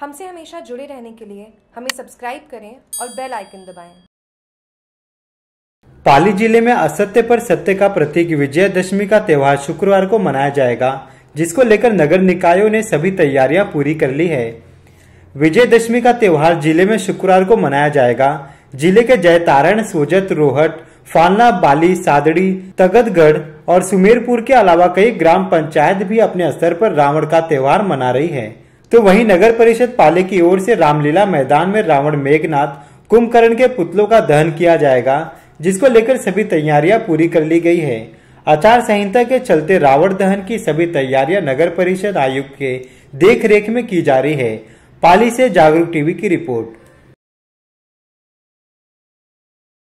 हमसे हमेशा जुड़े रहने के लिए हमें सब्सक्राइब करें और बेल आइकन दबाएं। पाली जिले में असत्य पर सत्य का प्रतीक विजयदशमी का त्यौहार शुक्रवार को मनाया जाएगा जिसको लेकर नगर निकायों ने सभी तैयारियां पूरी कर ली है विजयदशमी का त्यौहार जिले में शुक्रवार को मनाया जाएगा जिले के जयतारण सोजत रोहट फालना बाली सादड़ी तगतगढ़ और सुमेरपुर के अलावा कई ग्राम पंचायत भी अपने स्तर पर रावण का त्यौहार मना रही है तो वहीं नगर परिषद पाले की ओर से रामलीला मैदान में रावण मेघनाथ कुंभकर्ण के पुतलों का दहन किया जाएगा जिसको लेकर सभी तैयारियां पूरी कर ली गई है आचार संहिता के चलते रावण दहन की सभी तैयारियां नगर परिषद आयुक्त के देखरेख में की जा रही है पाली से जागरूक टीवी की रिपोर्ट